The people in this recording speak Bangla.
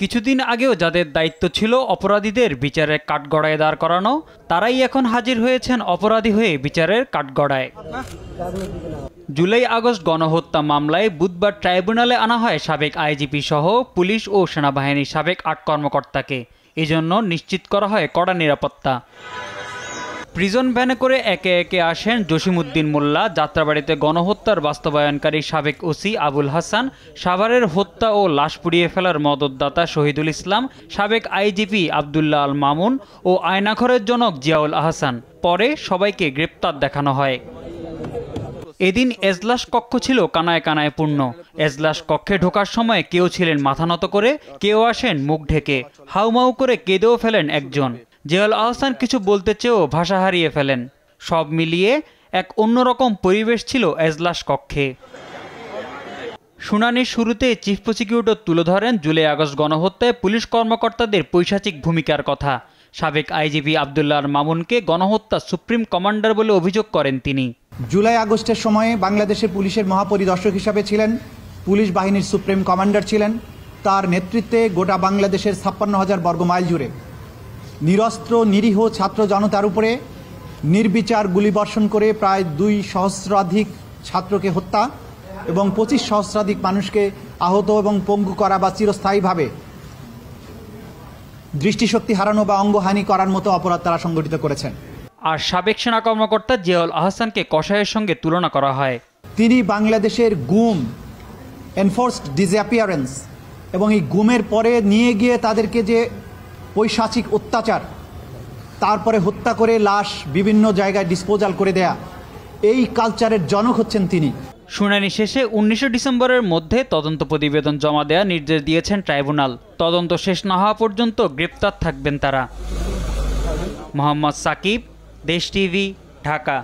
কিছুদিন আগেও যাদের দায়িত্ব ছিল অপরাধীদের বিচারের কাঠগড়ায় দাঁড় করানো তারাই এখন হাজির হয়েছেন অপরাধী হয়ে বিচারের কাঠগড়ায় জুলাই আগস্ট গণহত্যা মামলায় বুধবার ট্রাইব্যুনালে আনা হয় সাবেক আইজিপি সহ পুলিশ ও সেনাবাহিনীর সাবেক আট কর্মকর্তাকে এজন্য নিশ্চিত করা হয় কড়া নিরাপত্তা প্রিজন ভ্যানে করে একে একে আসেন জসিমুদ্দিন মোল্লা যাত্রাবাড়িতে গণহত্যার বাস্তবায়নকারী সাবেক ওসি আবুল হাসান সাভারের হত্যা ও লাশ পুড়িয়ে ফেলার মদতদাতা শহীদুল ইসলাম সাবেক আইজিপি আবদুল্লাহ আল মামুন ও আয়নাঘরের জনক জিয়াউল আহসান পরে সবাইকে গ্রেপ্তার দেখানো হয় এদিন এজলাস কক্ষ ছিল কানায় কানায় পূর্ণ এজলাস কক্ষে ঢোকার সময় কেউ ছিলেন মাথা নত করে কেউ আসেন মুখ ঢেকে হাউমাউ করে কেঁদেও ফেলেন একজন জেয়াল আহসান কিছু বলতে চেয়েও ভাষা হারিয়ে ফেলেন সব মিলিয়ে এক অন্যরকম পরিবেশ ছিল এজলাস কক্ষে শুনানির শুরুতে চিফ প্রসিকিউটর তুলে ধরেন জুলাই আগস্ট গণহত্যায় পুলিশ কর্মকর্তাদের পৈশাচিক ভূমিকার কথা সাবেক আইজিপি আবদুল্লাহ মামুনকে গণহত্যা সুপ্রিম কমান্ডার বলে অভিযোগ করেন তিনি জুলাই আগস্টের সময়ে বাংলাদেশের পুলিশের মহাপরিদর্শক হিসাবে ছিলেন পুলিশ বাহিনীর সুপ্রিম কমান্ডার ছিলেন তার নেতৃত্বে গোটা বাংলাদেশের ছাপ্পান্ন হাজার বর্গমাইল জুড়ে নিরস্ত্র নিরীহ ছাত্র জনতার উপরে নির্বিচার গুলিবর্ষণ করে প্রায় দুই সহস্রাধিক ছাত্রকে হত্যা এবং পঁচিশ সহস্রাধিক মানুষকে আহত এবং পঙ্গু করা বা চিরস্থায়ীভাবে দৃষ্টিশক্তি হারানো বা অঙ্গহানি করার মতো অপরাধ তারা সংগঠিত করেছেন আর সাবেক সেনা কর্মকর্তা জিয়াউল আহসানকে কষায়ের সঙ্গে তুলনা করা হয় তিনি বাংলাদেশের গুম এনফোর্সড ডিজ্যাপিয়ারেন্স এবং এই গুমের পরে নিয়ে গিয়ে তাদেরকে যে পৈশাচিক অত্যাচার তারপরে হত্যা করে লাশ বিভিন্ন জায়গায় ডিসপোজাল করে দেয়া এই কালচারের জনক হচ্ছেন তিনি শুনানি শেষে উনিশে ডিসেম্বরের মধ্যে তদন্ত প্রতিবেদন জমা দেওয়ার নির্দেশ দিয়েছেন ট্রাইব্যুনাল তদন্ত শেষ না হওয়া পর্যন্ত গ্রেপ্তার থাকবেন তারা মোহাম্মদ সাকিব দেশ টিভি ঢাকা